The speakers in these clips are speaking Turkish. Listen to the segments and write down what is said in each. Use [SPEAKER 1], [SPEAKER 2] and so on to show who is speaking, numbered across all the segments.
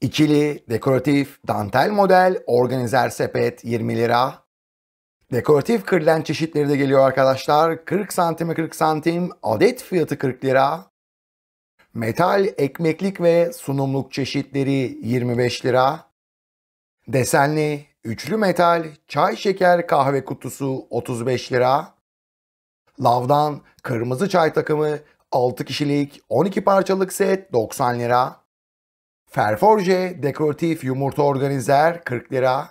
[SPEAKER 1] İkili, dekoratif, dantel model, organizer sepet 20 lira. Dekoratif kırlent çeşitleri de geliyor arkadaşlar. 40 santime 40 santim, adet fiyatı 40 lira. Metal, ekmeklik ve sunumluk çeşitleri 25 lira. Desenli, üçlü metal, çay şeker kahve kutusu 35 lira. Lavdan kırmızı çay takımı 6 kişilik 12 parçalık set 90 lira. Ferforje dekoratif yumurta organizer 40 lira.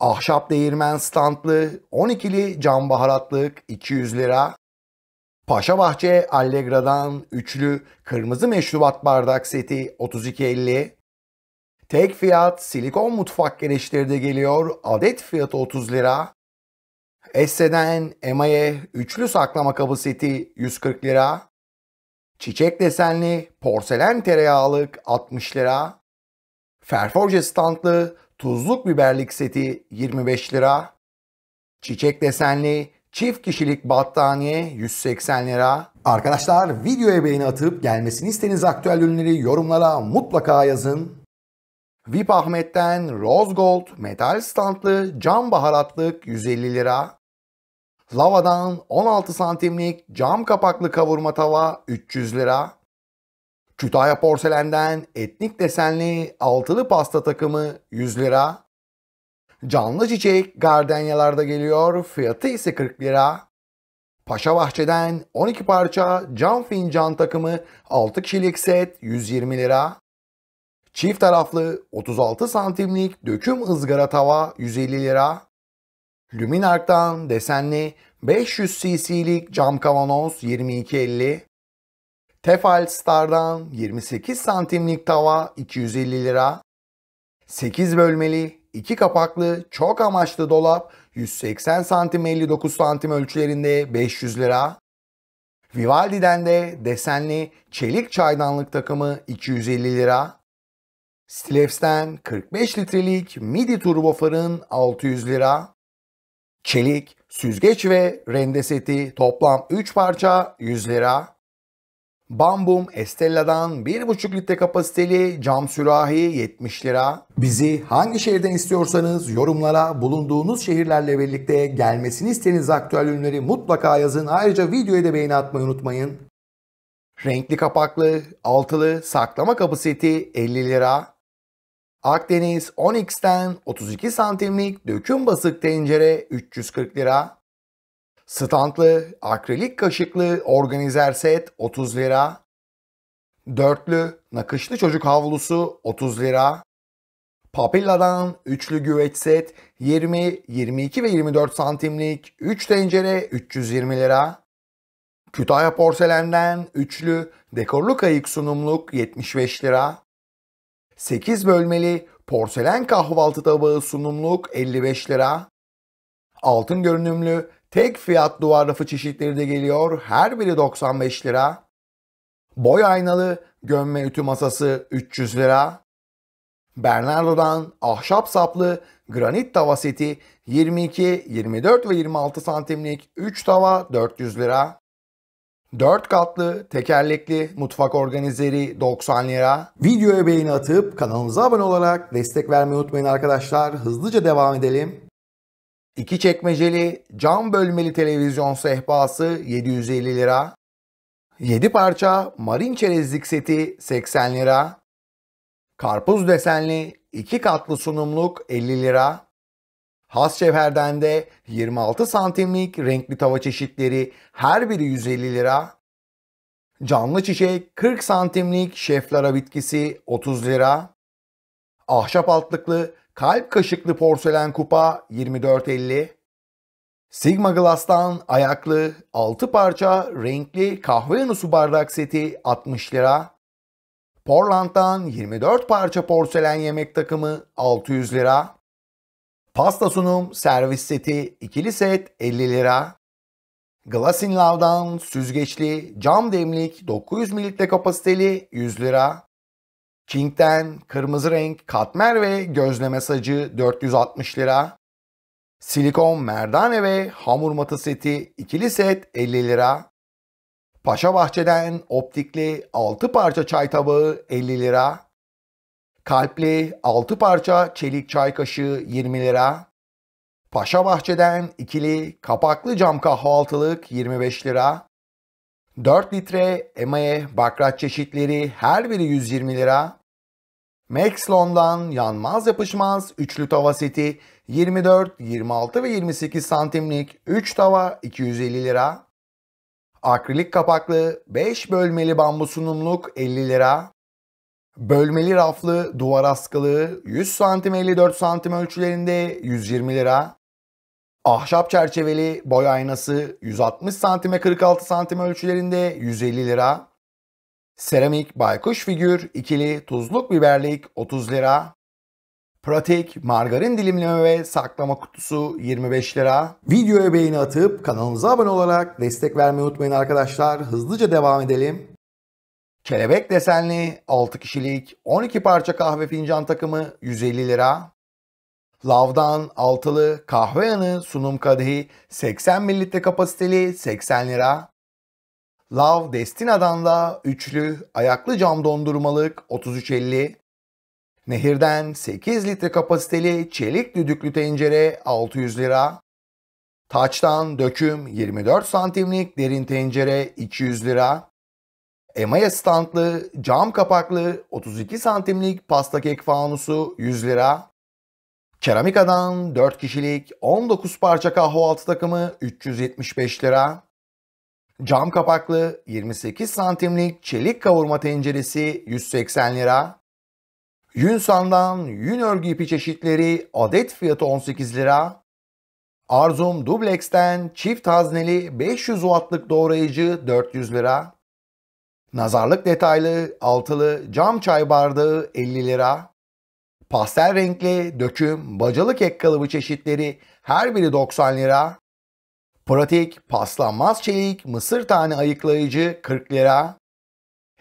[SPEAKER 1] Ahşap değirmen standlı 12'li cam baharatlık 200 lira. Paşa Bahçe Allegra'dan üçlü kırmızı meşrubat bardak seti 32.50. Tek fiyat silikon mutfak gereçleri de geliyor. Adet fiyatı 30 lira. Esse'den Emaye üçlü saklama kabı seti 140 lira. Çiçek desenli porselen tereyağlık 60 lira. Ferforje standlı tuzluk biberlik seti 25 lira. Çiçek desenli çift kişilik battaniye 180 lira. Arkadaşlar videoya beğeni atıp gelmesini istediğiniz aktüel ürünleri yorumlara mutlaka yazın. VIP Ahmet'ten Rose Gold metal standlı cam baharatlık 150 lira. Lava'dan 16 santimlik cam kapaklı kavurma tava 300 lira. Kütahya porselenden etnik desenli altılı pasta takımı 100 lira. Canlı çiçek gardenyalarda geliyor. Fiyatı ise 40 lira. Paşa Bahçe'den 12 parça cam fincan takımı 6 kişilik set 120 lira. Çift taraflı 36 santimlik döküm ızgara tava 150 lira. Luminarc'tan desenli 500 cc'lik cam kavanoz 2250. Tefal Star'dan 28 santimlik tava 250 lira. 8 bölmeli, 2 kapaklı, çok amaçlı dolap 180 santim 59 santim ölçülerinde 500 lira. Vivaldi'den de desenli çelik çaydanlık takımı 250 lira. Stilevs'ten 45 litrelik midi turbo fırın 600 lira çelik, süzgeç ve rende seti toplam 3 parça 100 lira. Bambum Estella'dan 1,5 litre kapasiteli cam sürahi 70 lira. Bizi hangi şehirden istiyorsanız yorumlara bulunduğunuz şehirlerle birlikte gelmesini istediğiniz aktüel ürünleri mutlaka yazın. Ayrıca videoya da beğeni atmayı unutmayın. Renkli kapaklı, altılı saklama kapı seti 50 lira. Akdeniz 10x'ten 32 santimlik döküm basık tencere 340 lira. Standlı akrilik kaşıklı organizer set 30 lira. Dörtlü nakışlı çocuk havlusu 30 lira. Papilla'dan üçlü güveç set 20, 22 ve 24 santimlik 3 tencere 320 lira. Kütahya porselenden üçlü dekorlu kayık sunumluk 75 lira. 8 bölmeli porselen kahvaltı tabağı sunumluk 55 lira. Altın görünümlü tek fiyat duvar rafı çeşitleri de geliyor. Her biri 95 lira. Boy aynalı gömme ütü masası 300 lira. Bernardo'dan ahşap saplı granit tava seti 22, 24 ve 26 santimlik 3 tava 400 lira. 4 katlı tekerlekli mutfak organizeri 90 lira. Videoya beğeni atıp kanalımıza abone olarak destek vermeyi unutmayın arkadaşlar. Hızlıca devam edelim. 2 çekmeceli cam bölmeli televizyon sehpası 750 lira. 7 parça marin çerezlik seti 80 lira. Karpuz desenli 2 katlı sunumluk 50 lira. Has cevherden de 26 santimlik renkli tava çeşitleri her biri 150 lira. Canlı çiçek 40 santimlik şeflara bitkisi 30 lira. Ahşap altlıklı kalp kaşıklı porselen kupa 24.50. Sigma Glass'tan ayaklı 6 parça renkli kahve yanısı bardak seti 60 lira. Portland'dan 24 parça porselen yemek takımı 600 lira. Pasta sunum servis seti ikili set 50 lira. Glasinlav'dan süzgeçli cam demlik 900 mililitre kapasiteli 100 lira. King'den kırmızı renk katmer ve gözleme sacı 460 lira. Silikon merdane ve hamur matı seti ikili set 50 lira. Paşa Bahçe'den optikli 6 parça çay tabağı 50 lira. Kalpli 6 parça çelik çay kaşığı 20 lira. Paşa Bahçe'den ikili kapaklı cam kahvaltılık 25 lira. 4 litre emaye bakrat çeşitleri her biri 120 lira. Maxlon'dan yanmaz yapışmaz üçlü tava seti 24, 26 ve 28 santimlik 3 tava 250 lira. Akrilik kapaklı 5 bölmeli bambu sunumluk 50 lira. Bölmeli raflı duvar askılı 100 santim 54 santim ölçülerinde 120 lira. Ahşap çerçeveli boy aynası 160 santime 46 santim ölçülerinde 150 lira. Seramik baykuş figür ikili tuzluk biberlik 30 lira. Pratik margarin dilimleme ve saklama kutusu 25 lira. Videoya beğeni atıp kanalımıza abone olarak destek vermeyi unutmayın arkadaşlar. Hızlıca devam edelim. Kelebek desenli 6 kişilik 12 parça kahve fincan takımı 150 lira. Lavdan altılı kahve yanı sunum kadehi 80 mililitre kapasiteli 80 lira. Lav Destina'dan da üçlü ayaklı cam dondurmalık 33.50. Nehirden 8 litre kapasiteli çelik düdüklü tencere 600 lira. Taçtan döküm 24 santimlik derin tencere 200 lira. Emaya standlı, cam kapaklı, 32 santimlik pasta kek fanusu 100 lira. Keramikadan 4 kişilik 19 parça kahvaltı takımı 375 lira. Cam kapaklı 28 santimlik çelik kavurma tenceresi 180 lira. Yunsan'dan yün örgü ipi çeşitleri adet fiyatı 18 lira. Arzum Dublex'ten çift hazneli 500 wattlık doğrayıcı 400 lira. Nazarlık detaylı, altılı, cam çay bardağı 50 lira. Pastel renkli, döküm, bacalı kek kalıbı çeşitleri her biri 90 lira. Pratik, paslanmaz çelik, mısır tane ayıklayıcı 40 lira.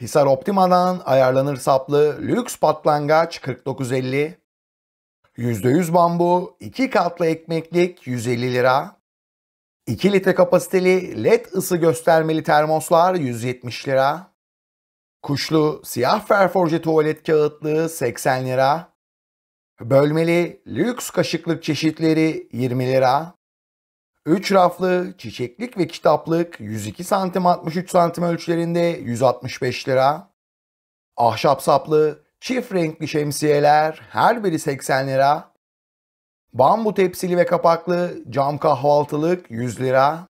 [SPEAKER 1] Hisar Optima'dan ayarlanır saplı lüks patlangaç 49.50. %100 bambu 2 katlı ekmeklik 150 lira. 2 litre kapasiteli LED ısı göstermeli termoslar 170 lira. Kuşlu siyah ferforje tuvalet kağıtlığı 80 lira. Bölmeli lüks kaşıklık çeşitleri 20 lira. 3 raflı çiçeklik ve kitaplık 102 santim 63 santim ölçülerinde 165 lira. Ahşap saplı çift renkli şemsiyeler her biri 80 lira. Bambu tepsili ve kapaklı cam kahvaltılık 100 lira.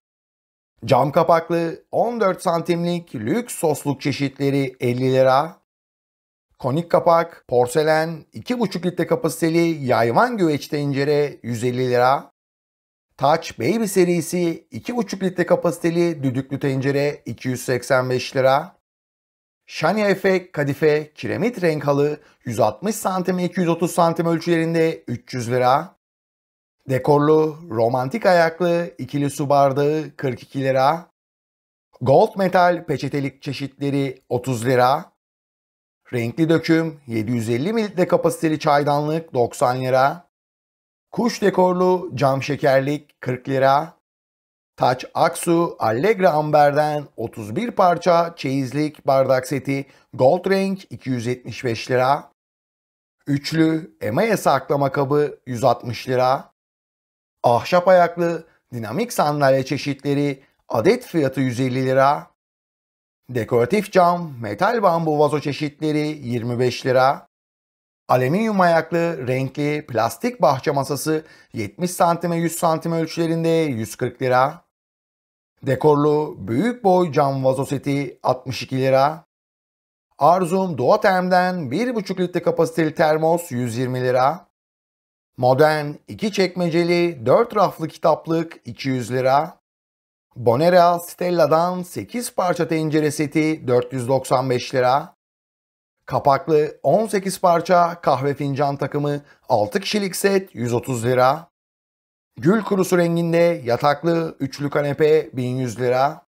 [SPEAKER 1] Cam kapaklı 14 santimlik lüks sosluk çeşitleri 50 lira. Konik kapak, porselen, 2,5 litre kapasiteli yayvan güveç tencere 150 lira. Touch Baby serisi 2,5 litre kapasiteli düdüklü tencere 285 lira. Shania Efek kadife kiremit renk halı 160 cm 230 cm ölçülerinde 300 lira. Dekorlu, romantik ayaklı, ikili su bardağı 42 lira. Gold metal peçetelik çeşitleri 30 lira. Renkli döküm 750 mililitre kapasiteli çaydanlık 90 lira. Kuş dekorlu cam şekerlik 40 lira. Taç Aksu Allegra Amber'den 31 parça çeyizlik bardak seti gold renk 275 lira. Üçlü Emaya saklama kabı 160 lira ahşap ayaklı dinamik sandalye çeşitleri adet fiyatı 150 lira. Dekoratif cam, metal bambu vazo çeşitleri 25 lira. Alüminyum ayaklı, renkli, plastik bahçe masası 70 santime 100 santim ölçülerinde 140 lira. Dekorlu büyük boy cam vazo seti 62 lira. Arzum Doğa Term'den 1,5 litre kapasiteli termos 120 lira. Modern 2 çekmeceli 4 raflı kitaplık 200 lira. Bonera Stella'dan 8 parça tencere seti 495 lira. Kapaklı 18 parça kahve fincan takımı 6 kişilik set 130 lira. Gül kurusu renginde yataklı üçlü kanepe 1100 lira.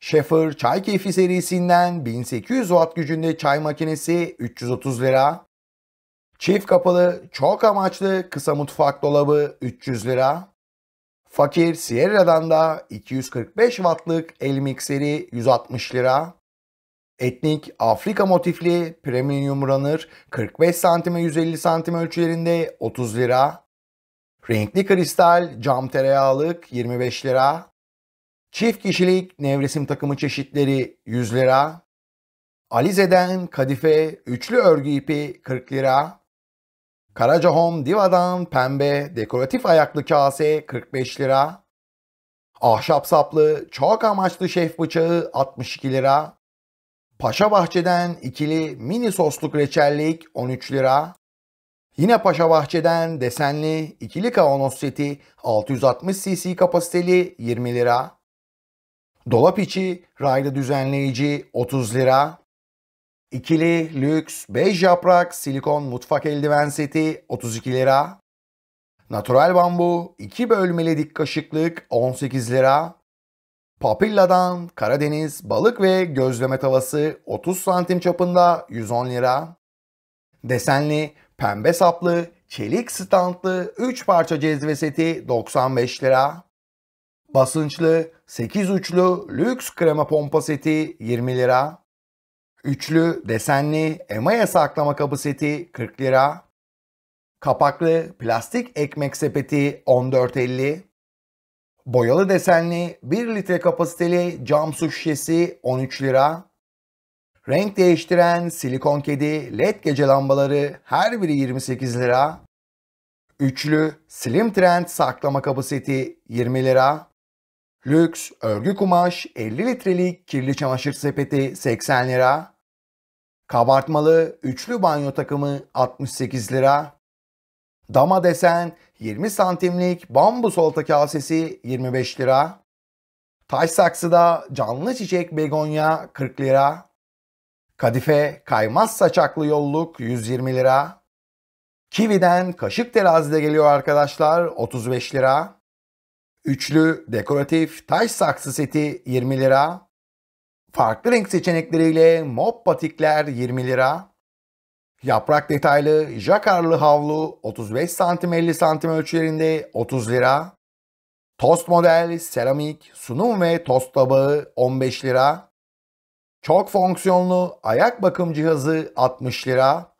[SPEAKER 1] Schaefer çay keyfi serisinden 1800 watt gücünde çay makinesi 330 lira. Çift kapılı, çok amaçlı kısa mutfak dolabı 300 lira. Fakir Sierra'dan da 245 wattlık el mikseri 160 lira. Etnik Afrika motifli premium runner 45 santime 150 santime ölçülerinde 30 lira. Renkli kristal cam tereyağlık 25 lira. Çift kişilik nevresim takımı çeşitleri 100 lira. Alize'den kadife üçlü örgü ipi 40 lira. Karaca Home Diva'dan pembe dekoratif ayaklı kase 45 lira. Ahşap saplı çok amaçlı şef bıçağı 62 lira. Paşa Bahçe'den ikili mini sosluk reçellik 13 lira. Yine Paşa Bahçe'den desenli ikili kavanoz seti 660 cc kapasiteli 20 lira. Dolap içi raylı düzenleyici 30 lira. İkili lüks bej yaprak silikon mutfak eldiven seti 32 lira. Natural bambu 2 bölmeli dik kaşıklık 18 lira. Papilla'dan Karadeniz balık ve gözleme tavası 30 santim çapında 110 lira. Desenli pembe saplı çelik standlı 3 parça cezve seti 95 lira. Basınçlı 8 uçlu lüks krema pompa seti 20 lira. Üçlü desenli emaya saklama kabı seti 40 lira. Kapaklı plastik ekmek sepeti 14.50. Boyalı desenli 1 litre kapasiteli cam su şişesi 13 lira. Renk değiştiren silikon kedi led gece lambaları her biri 28 lira. Üçlü Slim Trend saklama kabı seti 20 lira. Lüks örgü kumaş 50 litrelik kirli çamaşır sepeti 80 lira. Kabartmalı üçlü banyo takımı 68 lira. Dama desen 20 santimlik bambu solta kasesi 25 lira. Taş saksıda canlı çiçek begonya 40 lira. Kadife kaymaz saçaklı yolluk 120 lira. kividen kaşık terazide geliyor arkadaşlar 35 lira. Üçlü dekoratif taş saksı seti 20 lira. Farklı renk seçenekleriyle mop patikler 20 lira. Yaprak detaylı jakarlı havlu 35 santim 50 santim ölçülerinde 30 lira. Tost model, seramik, sunum ve tost tabağı 15 lira. Çok fonksiyonlu ayak bakım cihazı 60 lira.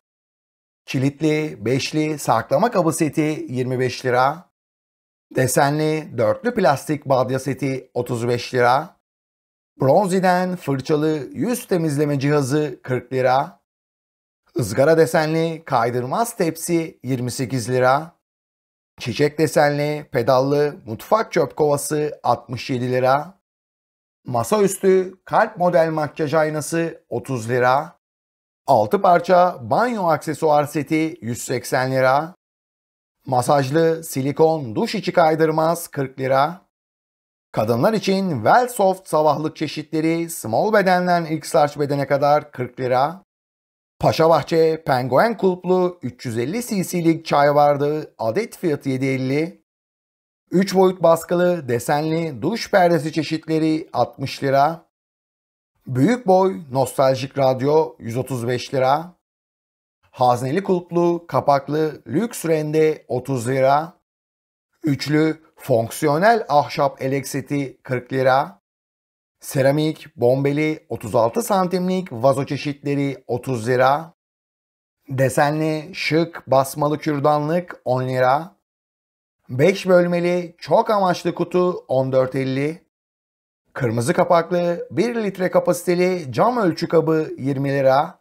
[SPEAKER 1] Kilitli, beşli saklama kabı seti 25 lira. Desenli dörtlü plastik badya seti 35 lira. Bronzi'den fırçalı yüz temizleme cihazı 40 lira. ızgara desenli kaydırmaz tepsi 28 lira. Çiçek desenli pedallı mutfak çöp kovası 67 lira. Masaüstü kalp model makyaj aynası 30 lira. 6 parça banyo aksesuar seti 180 lira. Masajlı silikon duş içi kaydırmaz 40 lira. Kadınlar için Wellsoft sabahlık çeşitleri small bedenden ilk large bedene kadar 40 lira. Paşabahçe penguen kulplu 350 cc'lik çay vardı adet fiyatı 7.50. 3 boyut baskılı desenli duş perdesi çeşitleri 60 lira. Büyük boy nostaljik radyo 135 lira. Hazneli kulplu kapaklı lüks rende 30 lira. Üçlü Fonksiyonel ahşap elekseti 40 lira. Seramik, bombeli 36 santimlik vazo çeşitleri 30 lira. Desenli, şık, basmalı kürdanlık 10 lira. 5 bölmeli çok amaçlı kutu 14.50. Kırmızı kapaklı 1 litre kapasiteli cam ölçü kabı 20 lira.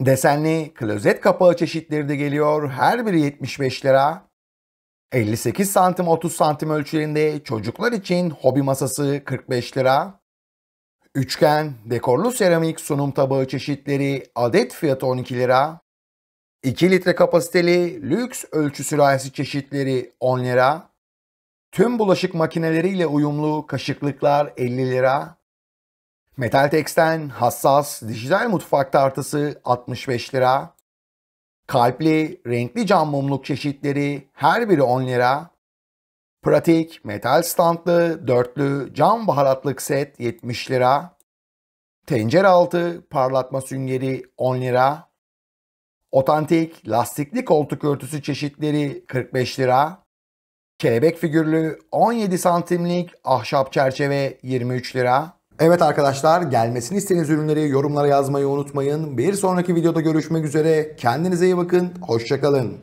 [SPEAKER 1] Desenli klozet kapağı çeşitleri de geliyor. Her biri 75 lira. 58 santim 30 santim ölçülerinde çocuklar için hobi masası 45 lira. Üçgen, dekorlu seramik sunum tabağı çeşitleri adet fiyatı 12 lira. 2 litre kapasiteli lüks ölçü sürahisi çeşitleri 10 lira. Tüm bulaşık makineleriyle uyumlu kaşıklıklar 50 lira. Metal teksten hassas dijital mutfak tartısı 65 lira. Kalpli, renkli cam mumluk çeşitleri her biri 10 lira. Pratik, metal standlı, dörtlü, cam baharatlık set 70 lira. Tencere altı parlatma süngeri 10 lira. Otantik, lastikli koltuk örtüsü çeşitleri 45 lira. Kelebek figürlü 17 santimlik ahşap çerçeve 23 lira. Evet arkadaşlar gelmesini istediğiniz ürünleri yorumlara yazmayı unutmayın. Bir sonraki videoda görüşmek üzere. Kendinize iyi bakın. Hoşçakalın.